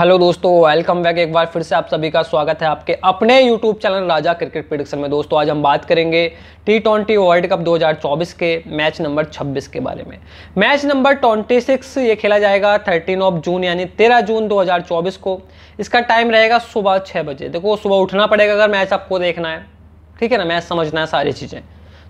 hello दोस्तों welcome back एक बार फिर से आप सभी का स्वागत है आपके अपने YouTube channel Raja cricket prediction में दोस्तों आज हम बात करेंगे टी ट्वेंटी वर्ल्ड कप 2024 के मैच नंबर 26 के बारे में मैच नंबर 26 ये खेला जाएगा 13 ऑफ जून यानी 13 जून 2024 को इसका टाइम रहेगा सुबह छः बजे देखो सुबह उठना पड़ेगा अगर मैच आपको देखना है ठीक है ना मैच समझना है सारी चीज़ें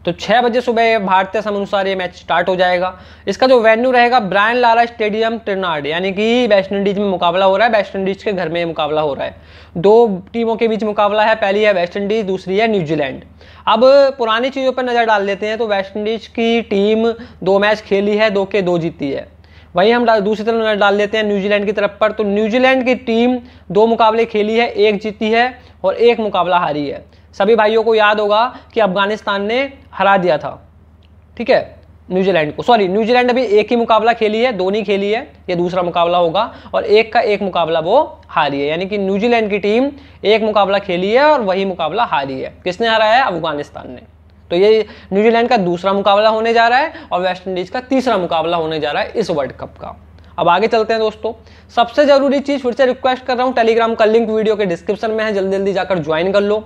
तो छः बजे सुबह भारतीय समय अनुसार ये मैच स्टार्ट हो जाएगा इसका जो वेन्यू रहेगा ब्रायन लारा स्टेडियम ट्रिनाड यानी कि वेस्ट इंडीज में मुकाबला हो रहा है वेस्ट इंडीज के घर में मुकाबला हो रहा है दो टीमों के बीच मुकाबला है पहली है वेस्ट इंडीज दूसरी है न्यूजीलैंड अब पुरानी चीज़ों पर नज़र डाल देते हैं तो वेस्ट इंडीज की टीम दो मैच खेली है दो के दो जीती है वहीं हम दूसरी तरफ नजर डाल देते हैं न्यूजीलैंड की तरफ पर तो न्यूजीलैंड की टीम दो मुकाबले खेली है एक जीती है और एक मुकाबला हारी है सभी भाइयों को याद होगा कि अफगानिस्तान ने हरा दिया था ठीक है न्यूजीलैंड को सॉरी न्यूजीलैंड अभी एक ही मुकाबला खेली है दो नहीं खेली है ये दूसरा मुकाबला होगा और एक का एक मुकाबला वो हारी है यानी कि न्यूजीलैंड की टीम एक मुकाबला खेली है और वही मुकाबला हारी है किसने हराया है अफगानिस्तान ने तो ये न्यूजीलैंड का दूसरा मुकाबला होने जा रहा है और वेस्ट इंडीज का तीसरा मुकाबला होने जा रहा है इस वर्ल्ड कप का अब आगे चलते हैं दोस्तों सबसे जरूरी चीज फिर से रिक्वेस्ट कर रहा हूँ टेलीग्राम का लिंक वीडियो के डिस्क्रिप्शन में है जल्दी जल्दी जाकर ज्वाइन कर लो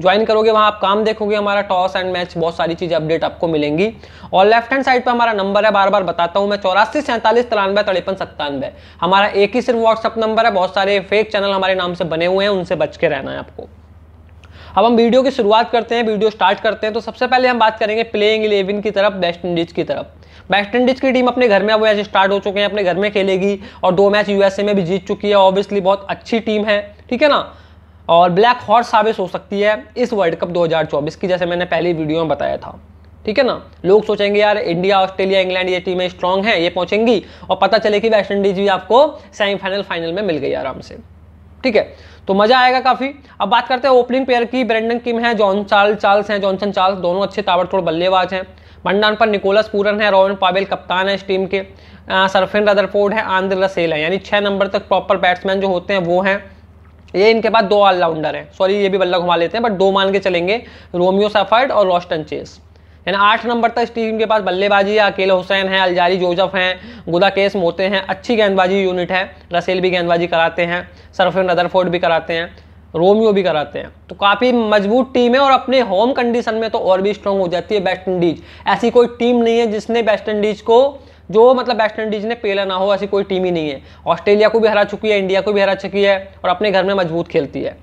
ज्वाइन करोगे वहाँ आप काम देखोगे हमारा टॉस एंड मैच बहुत सारी चीजें अपडेट आपको मिलेंगी और लेफ्ट हैंड साइड पर हमारा नंबर है बार बार बताता हूँ मैं चौरासी सैंतालीस तिरानवे तिरपन सत्तानवे हमारा एक ही सिर्फ व्हाट्सअप नंबर है बहुत सारे फेक चैनल हमारे नाम से बने हुए हैं उनसे बच के रहना है आपको अब हम वीडियो की शुरुआत करते हैं वीडियो स्टार्ट करते हैं तो सबसे पहले हम बात करेंगे प्लेइंग इलेवन की तरफ वेस्ट इंडीज की तरफ वेस्ट इंडीज की टीम अपने घर में अब ऐसे स्टार्ट हो चुके हैं अपने घर में खेलेगी और दो मैच यूएसए में भी जीत चुकी है ऑब्वियसली बहुत अच्छी टीम है ठीक है ना और ब्लैक हॉर्स साबित हो सकती है इस वर्ल्ड कप 2024 की जैसे मैंने पहली वीडियो में बताया था ठीक है ना लोग सोचेंगे यार इंडिया ऑस्ट्रेलिया इंग्लैंड ये टीमें स्ट्रांग हैं ये पहुंचेंगी और पता चले कि वेस्ट इंडीज भी आपको सेमीफाइनल फाइनल में मिल गई आराम से ठीक है तो मजा आएगा काफी अब बात करते हैं ओपनिंग प्लेयर की ब्रेंडन किम है जॉन चार्ल चार्ल्स हैं जॉनसन चार्ल्स दोनों अच्छे ताबड़तोड़ बल्लेबाज हैं मंडान पर निकोलस पूरन है रॉबिन पावेल कप्तान है इस टीम के सरफिन रदरफोर्ड है आंद्र रसेल है यानी छह नंबर तक प्रॉपर बैट्समैन जो होते हैं वो हैं ये इनके पास दो ऑलराउंडर हैं सॉरी ये भी बल्ला घुमा लेते हैं बट दो मान के चलेंगे रोमियो सफर्ड और रॉस्टन चेस यानी आठ नंबर तक इस टीम के पास बल्लेबाजी है अकेले हुसैन है अलजारी जोजफ हैं गुदा केस मोते हैं अच्छी गेंदबाजी यूनिट है रसेल भी गेंदबाजी कराते हैं सरफिन रदरफोर्ड भी कराते हैं रोमियो भी कराते हैं तो काफ़ी मजबूत टीम है और अपने होम कंडीशन में तो और भी स्ट्रांग हो जाती है वेस्ट इंडीज ऐसी कोई टीम नहीं है जिसने वेस्ट इंडीज को जो मतलब वेस्ट इंडीज ने पेला ना हो ऐसी कोई टीम ही नहीं है ऑस्ट्रेलिया को भी हरा चुकी है इंडिया को भी हरा चुकी है और अपने घर में मजबूत खेलती है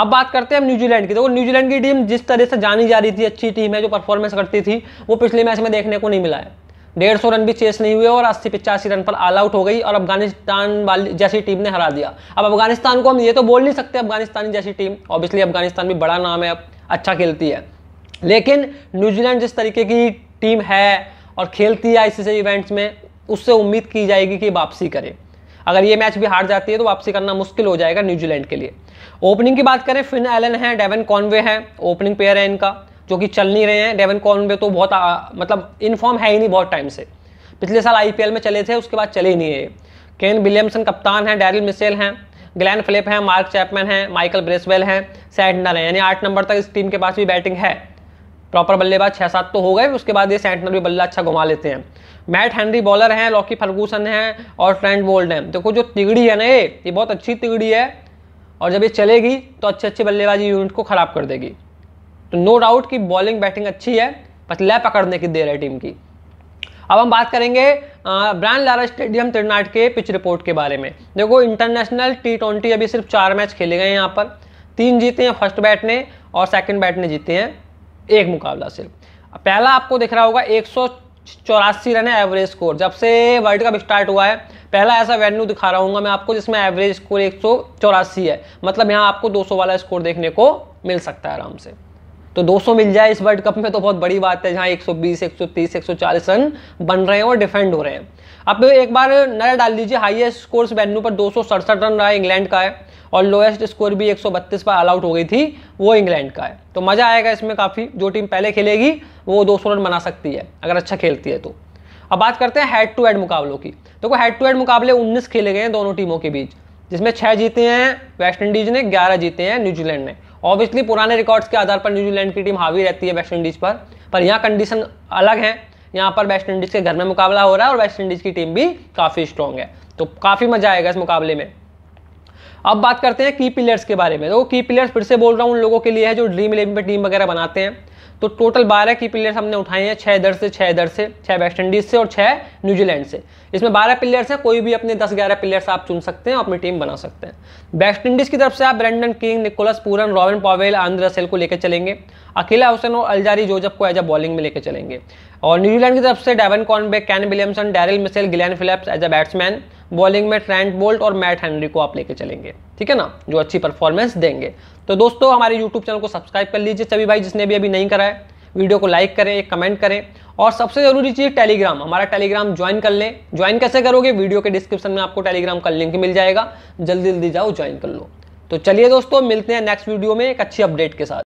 अब बात करते हैं न्यूजीलैंड की देखो तो न्यूजीलैंड की टीम जिस तरह से जानी जा रही थी अच्छी टीम है जो परफॉर्मेंस करती थी वो पिछले मैच में देखने को नहीं मिला है डेढ़ सौ रन भी चेस नहीं हुए और अस्सी पिचासी रन पर ऑल आउट हो गई और अफगानिस्तान वाली जैसी टीम ने हरा दिया अब अफगानिस्तान को हम ये तो बोल नहीं सकते अफगानिस्तान जैसी टीम ऑब्वियसली अफगानिस्तान भी बड़ा नाम है अब अच्छा खेलती है लेकिन न्यूजीलैंड जिस तरीके की टीम है और खेलती है आईसीसी इवेंट्स में उससे उम्मीद की जाएगी कि वापसी करे अगर ये मैच भी हार जाती है तो वापसी करना मुश्किल हो जाएगा न्यूजीलैंड के लिए ओपनिंग की बात करें फिन एलन है डेवन कॉनवे है ओपनिंग प्लेयर है इनका जो कि चल नहीं रहे हैं डेवन कॉनवे तो बहुत आ, मतलब इनफॉर्म है ही नहीं बहुत टाइम से पिछले साल आई में चले थे उसके बाद चले नहीं है केन विलियमसन कप्तान है डैरिल मिसेल हैं ग्लैन फिलिप हैं मार्क चैपमैन हैं माइकल ब्रेसवेल हैं सैटनर हैं यानी आठ नंबर तक इस टीम के पास भी बैटिंग है प्रॉपर बल्लेबाज छः सात तो हो गए उसके बाद ये सेंटनर भी बल्ला अच्छा घुमा लेते हैं मैट हैंनरी बॉलर हैं लॉकी फर्गूसन हैं और ट्रेंड बोल्ड हैं देखो जो तिगड़ी है ना ये ये बहुत अच्छी तिगड़ी है और जब ये चलेगी तो अच्छे अच्छे बल्लेबाजी यूनिट को ख़राब कर देगी तो नो डाउट कि बॉलिंग बैटिंग अच्छी है बस लय पकड़ने की देर है टीम की अब हम बात करेंगे ब्रांड लारा स्टेडियम तिरनाट के पिच रिपोर्ट के बारे में देखो इंटरनेशनल टी ट्वेंटी अभी सिर्फ चार मैच खेले गए हैं यहाँ पर तीन जीते हैं फर्स्ट बैट ने और सेकंड बैट ने जीते हैं एक मुकाबला सिर्फ पहला आपको दिख रहा होगा एक चौरासी रन है एवरेज स्कोर जब से वर्ल्ड कप स्टार्ट हुआ है पहला ऐसा वेन्यू दिखा रहा हूँ मैं आपको जिसमें एवरेज स्कोर एक है मतलब यहाँ आपको 200 वाला स्कोर देखने को मिल सकता है आराम से तो 200 मिल जाए इस वर्ल्ड कप में तो बहुत बड़ी बात है जहाँ 120, 130, 140 रन बन रहे हैं और डिफेंड हो रहे हैं अब एक बार नजर डाल दीजिए हाईएस्ट स्कोर वेन्यू पर दो रन रहा इंग्लैंड का है और लोएस्ट स्कोर भी 132 पर ऑल आउट हो गई थी वो इंग्लैंड का है तो मज़ा आएगा इसमें काफ़ी जो टीम पहले खेलेगी वो दो सौ रन बना सकती है अगर अच्छा खेलती है तो अब बात करते हैं हेड टू हेड मुकाबलों की देखो हेड टू हेड मुकाबले उन्नीस खेले गए हैं दोनों टीमों के बीच जिसमें छः जीते हैं वेस्ट इंडीज़ ने ग्यारह जीते हैं न्यूजीलैंड ने ऑब्वियसली पुराने रिकॉर्ड्स के आधार पर न्यूजीलैंड की टीम हावी रहती है वेस्ट इंडीज़ पर पर यहाँ कंडीशन अलग है यहाँ पर वेस्ट इंडीज़ के घर में मुकाबला हो रहा है और वेस्ट इंडीज़ की टीम भी काफ़ी स्ट्रॉन्ग है तो काफ़ी मज़ा आएगा इस मुकाबले में अब बात करते हैं की प्लेयर्स के बारे में तो की प्लेयर्स फिर से बोल रहा हूँ उन लोगों के लिए है जो ड्रीम इलेवन पर टीम वगैरह बनाते हैं तो टोटल बारह की प्लेयर्स हमने उठाए हैं छः इधर से छः इधर से छः वेस्ट इंडीज़ से और छः न्यूजीलैंड से इसमें बारह प्लेयर्स हैं कोई भी अपने दस ग्यारह प्लेयर्स आप चुन सकते हैं अपनी टीम बना सकते हैं वेस्ट इंडीज़ की तरफ से आप Brandon King Nicholas Pooran Rovman Powell Andre Russell को लेकर चलेंगे अकेला हुसैन और अलजारी जोजब को एज अ बॉलिंग में लेकर चलेंगे और न्यूजीलैंड की तरफ से Devon Conway Kane Williamson Daryl Mitchell Glenn Phillips as a batsman bowling में ट्रेंट बोल्ट और मैट हेनरी को आप लेके चलेंगे ठीक है ना जो अच्छी परफॉर्मेंस देंगे तो दोस्तों हमारे यूट्यूब चैनल को सब्सक्राइब कर लीजिए सभी भाई जिसने भी अभी नहीं करा है वीडियो को लाइक करें एक कमेंट करें और सबसे जरूरी चीज़ टेलीग्राम हमारा टेलीग्राम ज्वाइन कर लें ज्वाइन कैसे करोगे वीडियो के डिस्क्रिप्शन में आपको टेलीग्राम का लिंक मिल जाएगा जल्दी जल्दी जाओ ज्वाइन कर लो तो चलिए दोस्तों मिलते हैं नेक्स्ट वीडियो में एक अच्छी अपडेट के साथ